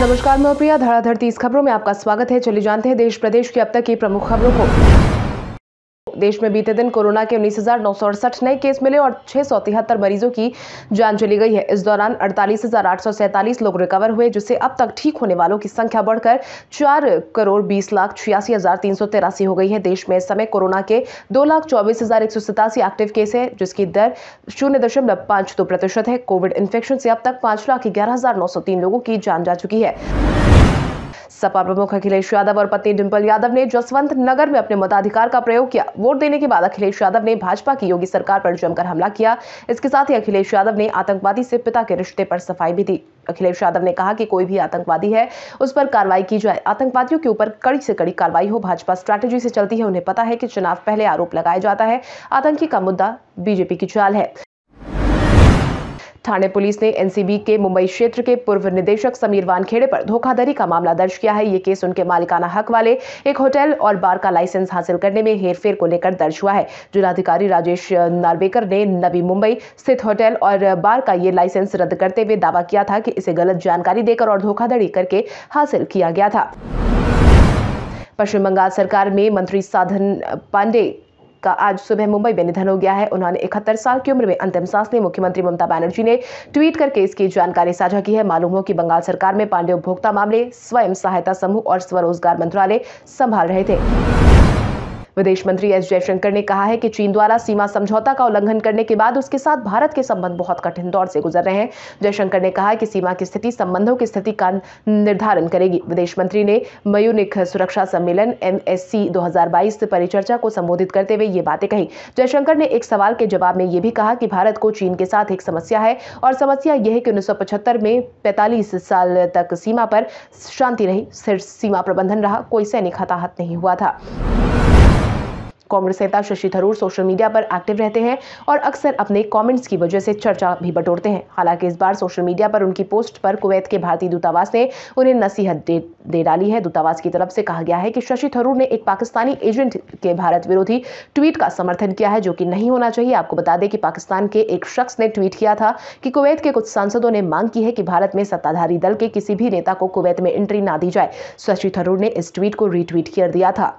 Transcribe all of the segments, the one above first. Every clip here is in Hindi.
नमस्कार मैं प्रिया धड़ाधड़ तीस खबरों में आपका स्वागत है चले जानते हैं देश प्रदेश की अब तक की प्रमुख खबरों को देश में बीते दिन कोरोना के उन्नीस नए केस मिले और छह मरीजों की जान चली गई है इस दौरान अड़तालीस लोग रिकवर हुए जिससे अब तक ठीक होने वालों की संख्या बढ़कर चार करोड़ बीस लाख छियासी हजार तीन सौ तिरासी हो गई है देश में इस समय कोरोना के दो लाख चौबीस हजार एक सौ सतासी एक्टिव केस है जिसकी दर शून्य दशमलव पांच दो प्रतिशत है कोविड इन्फेक्शन से अब तक पांच लाख ग्यारह हजार नौ सौ तीन लोगों की जान जा चुकी है सपा प्रमुख अखिलेश यादव और पत्नी डिम्पल यादव ने जसवंत नगर में अपने मताधिकार का प्रयोग किया वोट देने के बाद अखिलेश यादव ने भाजपा की योगी सरकार पर जमकर हमला किया इसके साथ ही अखिलेश यादव ने आतंकवादी से पिता के रिश्ते पर सफाई भी दी अखिलेश यादव ने कहा कि कोई भी आतंकवादी है उस पर कार्रवाई की जाए आतंकवादियों के ऊपर कड़ी से कड़ी कार्रवाई हो भाजपा स्ट्रैटेजी से चलती है उन्हें पता है कि चुनाव पहले आरोप लगाया जाता है आतंकी का मुद्दा बीजेपी की चाल है थाने पुलिस ने एनसीबी के मुंबई क्षेत्र के पूर्व निदेशक समीर वानखेड़े पर धोखाधड़ी का मामला दर्ज किया है ये केस उनके मालिकाना हक वाले एक होटल और बार का लाइसेंस हासिल करने में हेरफेर को लेकर दर्ज हुआ है जिलाधिकारी राजेश नार्वेकर ने नवी मुंबई स्थित होटल और बार का ये लाइसेंस रद्द करते हुए दावा किया था कि इसे गलत जानकारी देकर और धोखाधड़ी करके हासिल किया गया था पश्चिम बंगाल सरकार में मंत्री साधन पांडे का आज सुबह मुंबई में निधन हो गया है उन्होंने इकहत्तर साल की उम्र में अंतिम सांस ली मुख्यमंत्री ममता बनर्जी ने ट्वीट करके इसकी जानकारी साझा की है मालूम हो कि बंगाल सरकार में पांडे उपभोक्ता मामले स्वयं सहायता समूह और स्वरोजगार मंत्रालय संभाल रहे थे विदेश मंत्री एस जयशंकर ने कहा है कि चीन द्वारा सीमा समझौता का उल्लंघन करने के बाद उसके साथ भारत के संबंध बहुत कठिन दौर से गुजर रहे हैं जयशंकर ने कहा कि सीमा की स्थिति संबंधों की स्थिति का निर्धारण करेगी विदेश मंत्री ने मयूनिक सुरक्षा सम्मेलन एम एस परिचर्चा को संबोधित करते हुए ये बातें कही जयशंकर ने एक सवाल के जवाब में यह भी कहा कि भारत को चीन के साथ एक समस्या है और समस्या यह है कि उन्नीस में पैंतालीस साल तक सीमा पर शांति रही सिर्फ सीमा प्रबंधन रहा कोई सैनिक हताहत नहीं हुआ था कांग्रेस नेता शशि थरूर सोशल मीडिया पर एक्टिव रहते हैं और अक्सर अपने कमेंट्स की वजह से चर्चा भी बटोरते हैं हालांकि इस बार सोशल मीडिया पर उनकी पोस्ट पर कुवैत के भारतीय दूतावास ने उन्हें नसीहत दे, दे डाली है दूतावास की तरफ से कहा गया है कि शशि थरूर ने एक पाकिस्तानी एजेंट के भारत विरोधी ट्वीट का समर्थन किया है जो कि नहीं होना चाहिए आपको बता दें कि पाकिस्तान के एक शख्स ने ट्वीट किया था कि कुवैत के कुछ सांसदों ने मांग की है कि भारत में सत्ताधारी दल के किसी भी नेता को कुवैत में एंट्री ना दी जाए शशि थरूर ने इस ट्वीट को रीट्वीट कर दिया था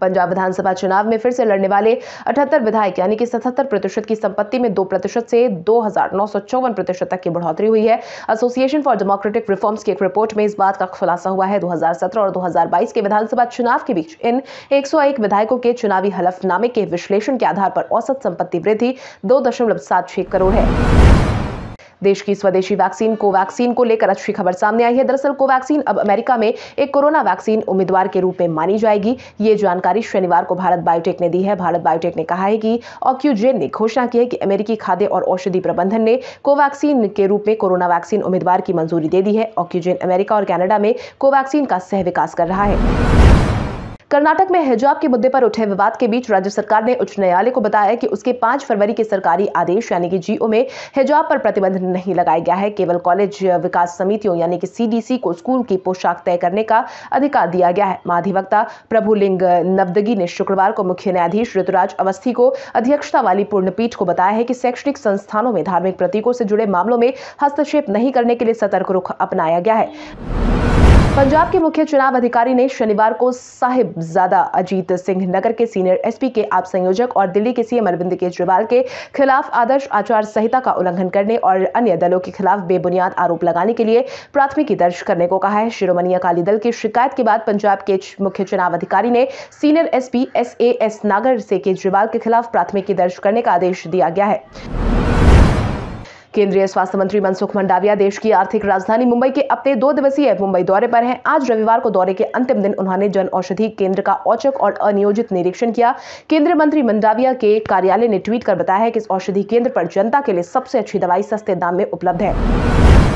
पंजाब विधानसभा चुनाव में फिर से लड़ने वाले अठहत्तर विधायक यानी कि सतहत्तर प्रतिशत की संपत्ति में दो प्रतिशत से दो प्रतिशत तक की बढ़ोतरी हुई है एसोसिएशन फॉर डेमोक्रेटिक रिफॉर्म्स की एक रिपोर्ट में इस बात का खुलासा हुआ है 2017 और 2022 के विधानसभा चुनाव के बीच इन 101 विधायकों के चुनावी हलफनामे के विश्लेषण के आधार पर औसत संपत्ति वृद्धि दो करोड़ है देश की स्वदेशी वैक्सीन कोवैक्सीन को लेकर अच्छी खबर सामने आई है दरअसल कोवैक्सीन अब अमेरिका में एक कोरोना वैक्सीन उम्मीदवार के रूप में मानी जाएगी ये जानकारी शनिवार को भारत बायोटेक ने दी है भारत बायोटेक ने कहा है कि ऑक्यूजेन ने घोषणा की है कि अमेरिकी खाद्य और औषधि प्रबंधन ने कोवैक्सीन के रूप में कोरोना वैक्सीन उम्मीदवार की मंजूरी दे दी है ऑक्यूजेन अमेरिका और कैनेडा में कोवैक्सीन का सह विकास कर रहा है कर्नाटक में हिजाब के मुद्दे पर उठे विवाद के बीच राज्य सरकार ने उच्च न्यायालय को बताया कि उसके पांच फरवरी के सरकारी आदेश यानी कि जीओ में हिजाब पर प्रतिबंध नहीं लगाया गया है केवल कॉलेज विकास समितियों यानी कि सीडीसी को स्कूल की पोशाक तय करने का अधिकार दिया गया है महाधिवक्ता प्रभुलिंग नवदगी ने शुक्रवार को मुख्य न्यायाधीश ऋतुराज अवस्थी को अध्यक्षता वाली पूर्ण पीठ को बताया है कि शैक्षणिक संस्थानों में धार्मिक प्रतीकों से जुड़े मामलों में हस्तक्षेप नहीं करने के लिए सतर्क रुख अपनाया गया है पंजाब के मुख्य चुनाव अधिकारी ने शनिवार को साहिबजादा अजीत सिंह नगर के सीनियर एसपी के आप संयोजक और दिल्ली के सीएम अरविंद केजरीवाल के खिलाफ आदर्श आचार संहिता का उल्लंघन करने और अन्य दलों के खिलाफ बेबुनियाद आरोप लगाने के लिए प्राथमिकी दर्ज करने को कहा है शिरोमणि अकाली दल की शिकायत के बाद पंजाब के मुख्य चुनाव अधिकारी ने senior SP S A S Nagar से केजरीवाल के खिलाफ प्राथमिकी दर्ज करने का आदेश दिया गया है केंद्रीय स्वास्थ्य मंत्री मनसुख मंडाविया देश की आर्थिक राजधानी मुंबई के अपने दो दिवसीय मुंबई दौरे पर हैं आज रविवार को दौरे के अंतिम दिन उन्होंने जन औषधि केंद्र का औचक और अनियोजित निरीक्षण किया केंद्रीय मंत्री मंडाविया के कार्यालय ने ट्वीट कर बताया है कि इस औषधि केंद्र पर जनता के लिए सबसे अच्छी दवाई सस्ते दाम में उपलब्ध है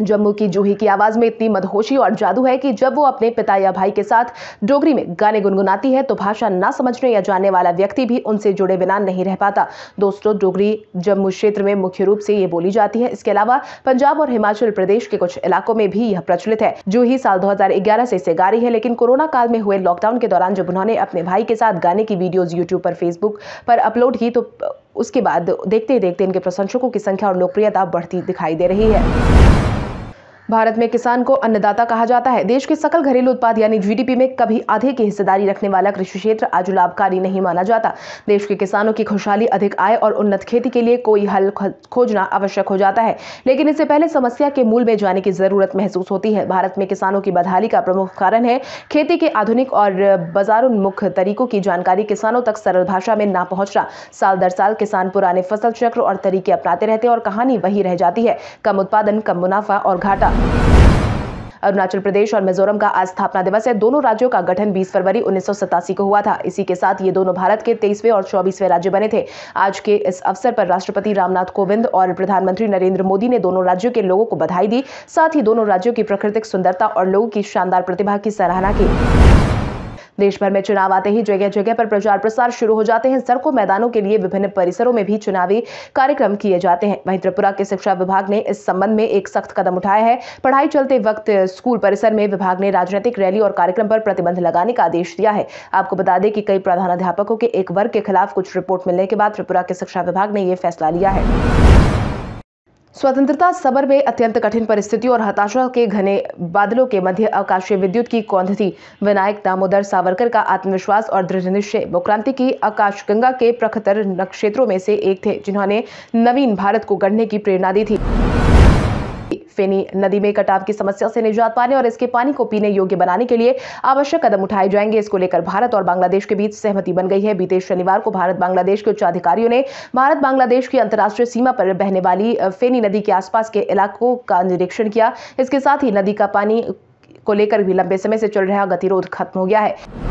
जम्मू की जूही की आवाज में इतनी मदहोशी और जादू है कि जब वो अपने पिता या भाई के साथ डोगरी में गाने गुनगुनाती है तो भाषा ना समझने या जानने वाला व्यक्ति भी उनसे जुड़े बिना नहीं रह पाता दोस्तों डोगरी जम्मू क्षेत्र में मुख्य रूप से ये बोली जाती है इसके अलावा पंजाब और हिमाचल प्रदेश के कुछ इलाकों में भी यह प्रचलित है जूही साल दो से इसे गा रही है लेकिन कोरोना काल में हुए लॉकडाउन के दौरान जब उन्होंने अपने भाई के साथ गाने की वीडियोज यूट्यूब पर फेसबुक पर अपलोड की तो उसके बाद देखते ही देखते इनके प्रशंसकों की संख्या और लोकप्रियता बढ़ती दिखाई दे रही है भारत में किसान को अन्नदाता कहा जाता है देश के सकल घरेलू उत्पाद यानी जीडीपी में कभी आधे की हिस्सेदारी रखने वाला कृषि क्षेत्र आज लाभकारी नहीं माना जाता देश के किसानों की खुशहाली अधिक आय और उन्नत खेती के लिए कोई हल खोजना आवश्यक हो जाता है लेकिन इससे पहले समस्या के मूल में जाने की जरूरत महसूस होती है भारत में किसानों की बदहाली का प्रमुख कारण है खेती के आधुनिक और बाजारोन्मुख तरीकों की जानकारी किसानों तक सरल भाषा में न पहुंचना साल दर साल किसान पुराने फसल चक्र और तरीके अपनाते रहते और कहानी वही रह जाती है कम उत्पादन कम मुनाफा और घाटा अरुणाचल प्रदेश और मिजोरम का आज स्थापना दिवस है दोनों राज्यों का गठन 20 फरवरी उन्नीस को हुआ था इसी के साथ ये दोनों भारत के तेईसवें और चौबीसवें राज्य बने थे आज के इस अवसर पर राष्ट्रपति रामनाथ कोविंद और प्रधानमंत्री नरेंद्र मोदी ने दोनों राज्यों के लोगों को बधाई दी साथ ही दोनों राज्यों की प्राकृतिक सुंदरता और लोगों की शानदार प्रतिभा की सराहना की देश भर में चुनाव आते ही जगह जगह पर प्रचार प्रसार शुरू हो जाते हैं सड़कों मैदानों के लिए विभिन्न परिसरों में भी चुनावी कार्यक्रम किए जाते हैं वहीं त्रिपुरा के शिक्षा विभाग ने इस संबंध में एक सख्त कदम उठाया है पढ़ाई चलते वक्त स्कूल परिसर में विभाग ने राजनीतिक रैली और कार्यक्रम पर प्रतिबंध लगाने का आदेश दिया है आपको बता दें कि कई प्रधानाध्यापकों के एक वर्ग के खिलाफ कुछ रिपोर्ट मिलने के बाद त्रिपुरा के शिक्षा विभाग ने यह फैसला लिया है स्वतंत्रता सबर में अत्यंत कठिन परिस्थितियों और हताशा के घने बादलों के मध्य आकाशीय विद्युत की कौंध थी विनायक दामोदर सावरकर का आत्मविश्वास और दृढ़ निश्चय वो क्रांति की आकाशगंगा के प्रखतर नक्षत्रों में से एक थे जिन्होंने नवीन भारत को गढ़ने की प्रेरणा दी थी फेनी नदी में कटाव की समस्या से निजात पाने और इसके पानी को पीने योग्य बनाने के लिए आवश्यक कदम उठाए जाएंगे इसको लेकर भारत और बांग्लादेश के बीच सहमति बन गई है बीते शनिवार को भारत बांग्लादेश के उच्चाधिकारियों ने भारत बांग्लादेश की अंतर्राष्ट्रीय सीमा पर बहने वाली फेनी नदी के आसपास के इलाकों का निरीक्षण किया इसके साथ ही नदी का पानी को लेकर भी लंबे समय से चल रहा गतिरोध खत्म हो गया है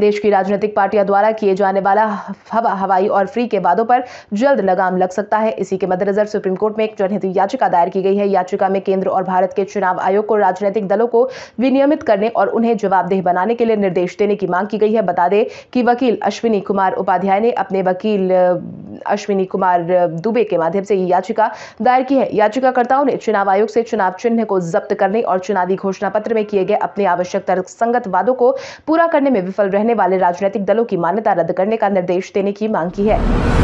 देश की राजनीतिक पार्टियां द्वारा किए जाने वाला हवा हवाई और फ्री के वादों पर जल्द लगाम लग सकता है इसी के मद्देनजर सुप्रीम कोर्ट में एक जनहित याचिका दायर की गई है याचिका में केंद्र और भारत के चुनाव आयोग को राजनीतिक दलों को विनियमित करने और उन्हें जवाबदेह बनाने के लिए निर्देश देने की मांग की गई है बता दें कि वकील अश्विनी कुमार उपाध्याय ने अपने वकील अश्विनी कुमार दुबे के माध्यम से यह याचिका दायर की है याचिकाकर्ताओं ने चुनाव आयोग से चुनाव चिन्ह को जब्त करने और चुनावी घोषणा पत्र में किए गए अपने आवश्यक तर्कसंगत वादों को पूरा करने में विफल रहने रहने वाले राजनीतिक दलों की मान्यता रद्द करने का निर्देश देने की मांग की है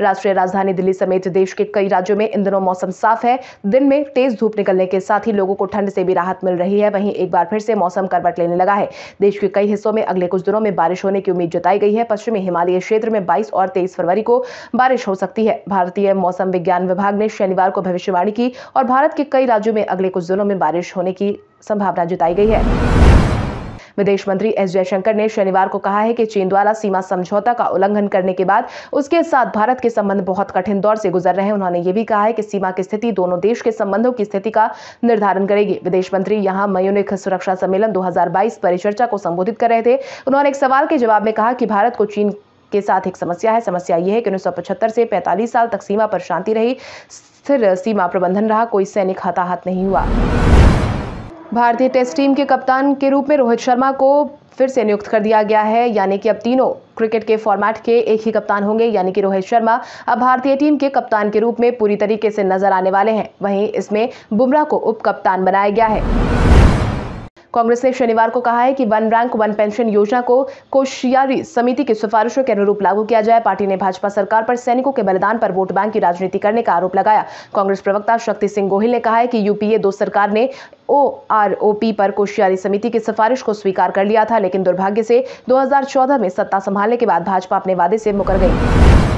राष्ट्रीय राजधानी दिल्ली समेत देश के कई राज्यों में इन दिनों मौसम साफ है दिन में तेज धूप निकलने के साथ ही लोगों को ठंड से भी राहत मिल रही है वहीं एक बार फिर से मौसम करवट लेने लगा है देश के कई हिस्सों में अगले कुछ दिनों में बारिश होने की उम्मीद जताई गई है पश्चिमी हिमालय क्षेत्र में बाईस और तेईस फरवरी को बारिश हो सकती है भारतीय मौसम विज्ञान विभाग ने शनिवार को भविष्यवाणी की और भारत के कई राज्यों में अगले कुछ दिनों में बारिश होने की संभावना जताई गई है विदेश मंत्री एस जयशंकर ने शनिवार को कहा है कि चीन द्वारा सीमा समझौता का उल्लंघन करने के बाद उसके साथ भारत के संबंध बहुत कठिन दौर से गुजर रहे हैं उन्होंने ये भी कहा है कि सीमा की स्थिति दोनों देश के संबंधों की स्थिति का निर्धारण करेगी विदेश मंत्री यहाँ मयूनिक सुरक्षा सम्मेलन 2022 परिचर्चा को संबोधित कर रहे थे उन्होंने एक सवाल के जवाब में कहा कि भारत को चीन के साथ एक समस्या है समस्या यह है कि उन्नीस से 45 साल तक सीमा पर शांति रही स्थिर सीमा प्रबंधन रहा कोई सैनिक हताहत नहीं हुआ भारतीय टेस्ट टीम के कप्तान के रूप में रोहित शर्मा को फिर से नियुक्त कर दिया गया है यानी कि अब तीनों क्रिकेट के फॉर्मेट के एक ही कप्तान होंगे यानी कि रोहित शर्मा अब भारतीय टीम के कप्तान के रूप में पूरी तरीके से नजर आने वाले हैं वहीं इसमें बुमराह को उप कप्तान बनाया गया है कांग्रेस ने शनिवार को कहा है कि वन रैंक वन पेंशन योजना को कोशियारी समिति की सिफारिशों के अनुरूप लागू किया जाए पार्टी ने भाजपा सरकार पर सैनिकों के बलिदान पर वोट बैंक की राजनीति करने का आरोप लगाया कांग्रेस प्रवक्ता शक्ति सिंह गोहिल ने कहा है कि यूपीए दो सरकार ने ओआरओपी पर कोशियारी समिति की सिफारिश को स्वीकार कर लिया था लेकिन दुर्भाग्य से 2014 में सत्ता संभालने के बाद भाजपा अपने वादे से मुकर गई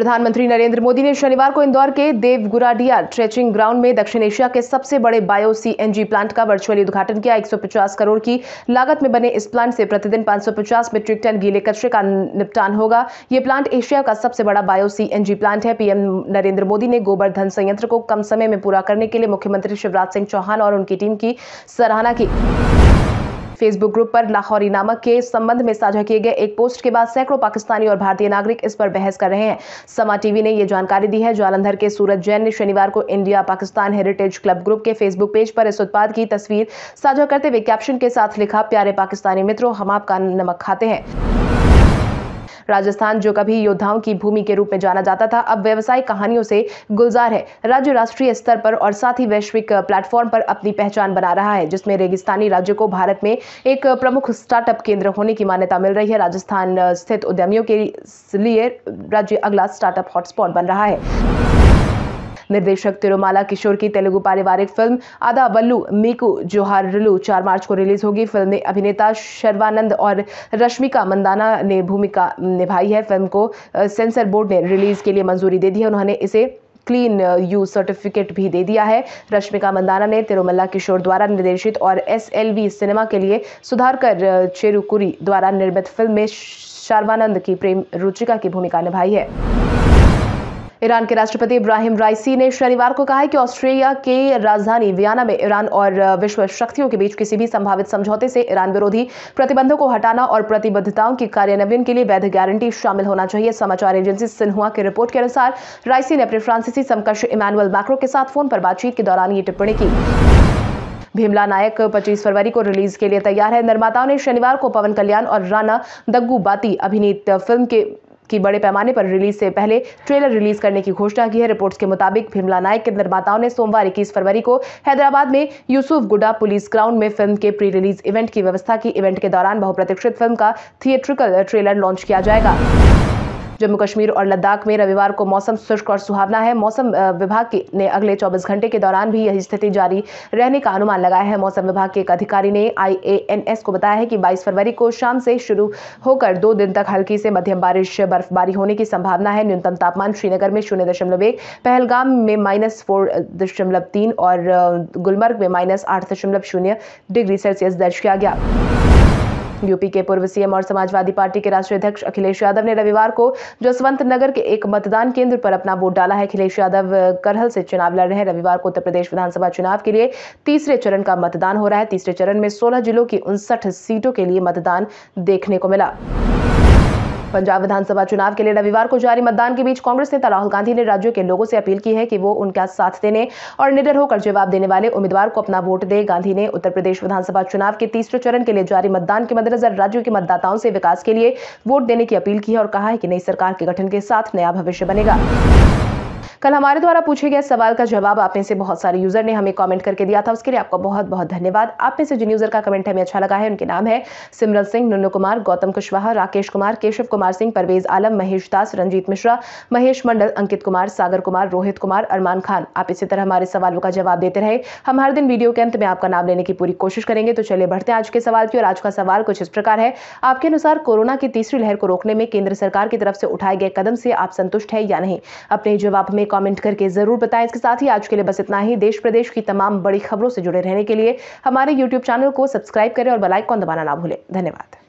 प्रधानमंत्री नरेंद्र मोदी ने शनिवार को इंदौर के देवगुराडिया ट्रेचिंग ग्राउंड में दक्षिण एशिया के सबसे बड़े बायो सीएनजी प्लांट का वर्चुअली उद्घाटन किया 150 करोड़ की लागत में बने इस प्लांट से प्रतिदिन 550 मीट्रिक टन गीले कचरे का निपटान होगा ये प्लांट एशिया का सबसे बड़ा बायो सीएनजी प्लांट है पीएम नरेंद्र मोदी ने गोबर धन संयंत्र को कम समय में पूरा करने के लिए मुख्यमंत्री शिवराज सिंह चौहान और उनकी टीम की सराहना की फेसबुक ग्रुप पर लाहौरी नामक के संबंध में साझा किए गए एक पोस्ट के बाद सैकड़ों पाकिस्तानी और भारतीय नागरिक इस पर बहस कर रहे हैं समा टीवी ने यह जानकारी दी है जालंधर के सूरज जैन ने शनिवार को India Pakistan heritage club group के फेसबुक पेज पर इस उत्पाद की तस्वीर साझा करते हुए कैप्शन के साथ लिखा प्यारे पाकिस्तानी मित्रों हम आपका नमक खाते हैं राजस्थान जो कभी योद्धाओं की भूमि के रूप में जाना जाता था अब व्यवसायिक कहानियों से गुलजार है राज्य राष्ट्रीय स्तर पर और साथ ही वैश्विक प्लेटफॉर्म पर अपनी पहचान बना रहा है जिसमें रेगिस्तानी राज्य को भारत में एक प्रमुख स्टार्टअप केंद्र होने की मान्यता मिल रही है राजस्थान स्थित उद्यमियों के लिए राज्य अगला स्टार्टअप हॉटस्पॉट बन रहा है निर्देशक तिरुमाला किशोर की तेलुगु पारिवारिक फिल्म आदा वल्लू मीकू जोहारलू चार मार्च को रिलीज होगी फिल्म में अभिनेता शर्वानंद और रश्मिका मंदाना ने भूमिका निभाई है फिल्म को सेंसर बोर्ड ने रिलीज के लिए मंजूरी दे दी है उन्होंने इसे क्लीन यू सर्टिफिकेट भी दे दिया है रश्मिका मंदाना ने तिरुमल्ला किशोर द्वारा निर्देशित और एस एल वी सिनेमा के लिए सुधारकर चेरुकुरी द्वारा निर्मित फिल्म में शर्वानंद की प्रेम रुचिका की भूमिका निभाई है ईरान के राष्ट्रपति इब्राहिम राइसी ने शनिवार को कहा है कि ऑस्ट्रेलिया के राजधानी वियना में ईरान और विश्व शक्तियों के बीच किसी भी संभावित समझौते से ईरान विरोधी प्रतिबंधों को हटाना और प्रतिबद्धताओं की कार्यान्वयन के लिए वैध गारंटी शामिल होना चाहिए समाचार एजेंसी सिन्हुआ की रिपोर्ट के अनुसार राइसी ने अपने फ्रांसीसी समकक्ष इमानुअल मैक्रो के साथ फोन पर बातचीत के दौरान ये टिप्पणी की भीमला नायक 25 फरवरी को रिलीज के लिए तैयार है निर्माताओं ने शनिवार को पवन कल्याण और राणा दग्गू बाती अभिनीत फिल्म के की बड़े पैमाने पर रिलीज से पहले ट्रेलर रिलीज करने की घोषणा की है रिपोर्ट्स के मुताबिक भीमला नायक के निर्माताओं ने सोमवार इक्कीस फरवरी को हैदराबाद में यूसुफ गुडा पुलिस ग्राउंड में फिल्म के प्री रिलीज इवेंट की व्यवस्था की इवेंट के दौरान बहुप्रतीक्षित फिल्म का थिएट्रिकल ट्रेलर लॉन्च किया जाएगा जम्मू कश्मीर और लद्दाख में रविवार को मौसम शुष्क और सुहावना है मौसम विभाग ने अगले 24 घंटे के दौरान भी यही स्थिति जारी रहने का अनुमान लगाया है मौसम विभाग के एक अधिकारी ने आईएएनएस को बताया है कि 22 फरवरी को शाम से शुरू होकर दो दिन तक हल्की से मध्यम बारिश बर्फबारी होने की संभावना है न्यूनतम तापमान श्रीनगर में शून्य दशमलव एक पहलगाम में माइनस फोर दशमलव तीन और गुलमर्ग में माइनस आठ दशमलव शून्य डिग्री सेल्सियस दर्ज किया गया यूपी के पूर्व सीएम और समाजवादी पार्टी के राष्ट्रीय अध्यक्ष अखिलेश यादव ने रविवार को जसवंत नगर के एक मतदान केंद्र पर अपना वोट डाला है अखिलेश यादव करहल से चुनाव लड़ रहे हैं रविवार को उत्तर प्रदेश विधानसभा चुनाव के लिए तीसरे चरण का मतदान हो रहा है तीसरे चरण में सोलह जिलों की उनसठ सीटों के लिए मतदान देखने को मिला पंजाब विधानसभा चुनाव के लिए रविवार को जारी मतदान के बीच कांग्रेस नेता राहुल गांधी ने राज्यों के लोगों से अपील की है कि वो उनका साथ देने और निडर होकर जवाब देने वाले उम्मीदवार को अपना वोट दे गांधी ने उत्तर प्रदेश विधानसभा चुनाव के तीसरे चरण के लिए जारी मतदान के मद्देनजर राज्यों के मतदाताओं से विकास के लिए वोट देने की अपील की है और कहा है कि नई सरकार के गठन के साथ नया भविष्य बनेगा कल हमारे द्वारा पूछे गए सवाल का जवाब आप में से बहुत सारे यूजर ने हमें कॉमेंट करके दिया था उसके लिए आपका बहुत बहुत धन्यवाद आप में से जिन यूजर का कमेंट हमें अच्छा लगा है उनके नाम है सिमरल सिंह नुनू कुमार गौतम कुशवाहा राकेश कुमार केशव कुमार सिंह परवेज आलम महेश दास रंजीत मिश्रा महेश मंडल अंकित कुमार सागर कुमार रोहित कुमार अरमान खान आप इसी तरह हमारे सवालों का जवाब देते रहे हम हर दिन वीडियो के अंत में आपका नाम लेने की पूरी कोशिश करेंगे तो चलिए बढ़ते हैं आज के सवाल की और आज का सवाल कुछ इस प्रकार है आपके अनुसार कोरोना की तीसरी लहर को रोकने में केंद्र सरकार की तरफ से उठाए गए कदम से आप संतुष्ट है या नहीं अपने जवाब में कमेंट करके ज़रूर बताएं इसके साथ ही आज के लिए बस इतना ही देश प्रदेश की तमाम बड़ी खबरों से जुड़े रहने के लिए हमारे यूट्यूब चैनल को सब्सक्राइब करें और बेलाइकॉन दबाना ना भूलें धन्यवाद